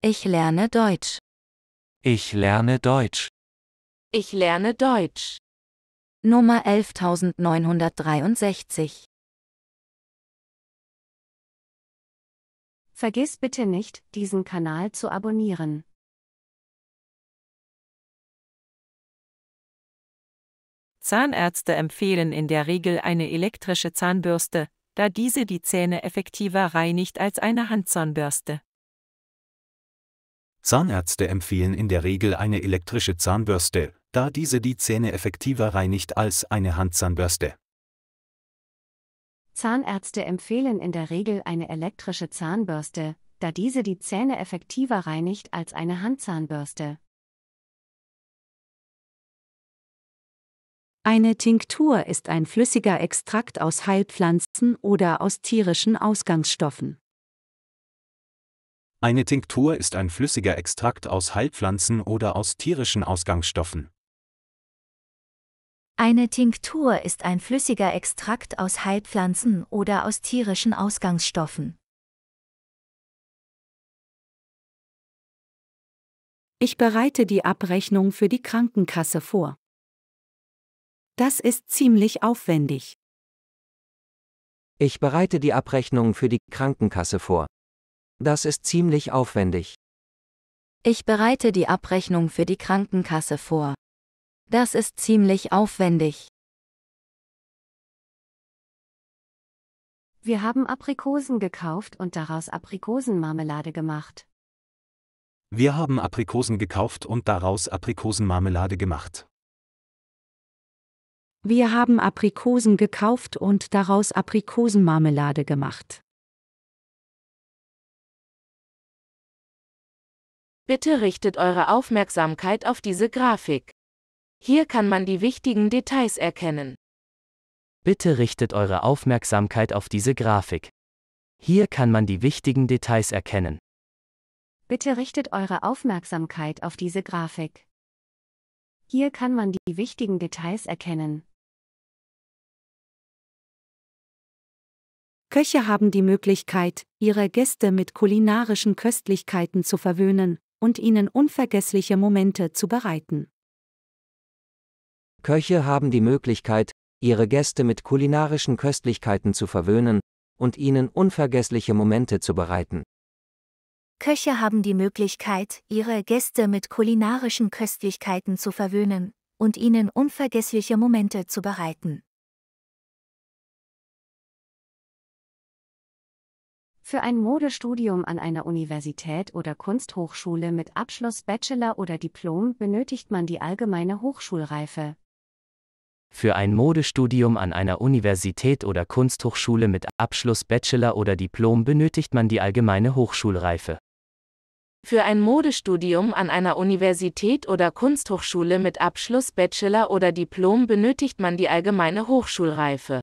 Ich lerne Deutsch. Ich lerne Deutsch. Ich lerne Deutsch. Nummer 11963. Vergiss bitte nicht, diesen Kanal zu abonnieren. Zahnärzte empfehlen in der Regel eine elektrische Zahnbürste, da diese die Zähne effektiver reinigt als eine Handzahnbürste. Zahnärzte empfehlen in der Regel eine elektrische Zahnbürste, da diese die Zähne effektiver reinigt als eine Handzahnbürste. Zahnärzte empfehlen in der Regel eine elektrische Zahnbürste, da diese die Zähne effektiver reinigt als eine Handzahnbürste. Eine Tinktur ist ein flüssiger Extrakt aus Heilpflanzen oder aus tierischen Ausgangsstoffen. Eine Tinktur ist ein flüssiger Extrakt aus Heilpflanzen oder aus tierischen Ausgangsstoffen. Eine Tinktur ist ein flüssiger Extrakt aus Heilpflanzen oder aus tierischen Ausgangsstoffen. Ich bereite die Abrechnung für die Krankenkasse vor. Das ist ziemlich aufwendig. Ich bereite die Abrechnung für die Krankenkasse vor. Das ist ziemlich aufwendig. Ich bereite die Abrechnung für die Krankenkasse vor. Das ist ziemlich aufwendig. Wir haben Aprikosen gekauft und daraus Aprikosenmarmelade gemacht. Wir haben Aprikosen gekauft und daraus Aprikosenmarmelade gemacht. Wir haben Aprikosen gekauft und daraus Aprikosenmarmelade gemacht. Bitte richtet eure Aufmerksamkeit auf diese Grafik. Hier kann man die wichtigen Details erkennen. Bitte richtet eure Aufmerksamkeit auf diese Grafik. Hier kann man die wichtigen Details erkennen. Bitte richtet eure Aufmerksamkeit auf diese Grafik. Hier kann man die wichtigen Details erkennen. Köche haben die Möglichkeit, ihre Gäste mit kulinarischen Köstlichkeiten zu verwöhnen, und ihnen unvergessliche Momente zu bereiten. Köche haben die Möglichkeit, ihre Gäste mit kulinarischen Köstlichkeiten zu verwöhnen und ihnen unvergessliche Momente zu bereiten. Köche haben die Möglichkeit, ihre Gäste mit kulinarischen Köstlichkeiten zu verwöhnen und ihnen unvergessliche Momente zu bereiten. Für ein Modestudium an einer Universität oder Kunsthochschule mit Abschluss Bachelor oder Diplom benötigt man die allgemeine Hochschulreife. Für ein Modestudium an einer Universität oder Kunsthochschule mit Abschluss Bachelor oder Diplom benötigt man die allgemeine Hochschulreife. Für ein Modestudium an einer Universität oder Kunsthochschule mit Abschluss Bachelor oder Diplom benötigt man die allgemeine Hochschulreife.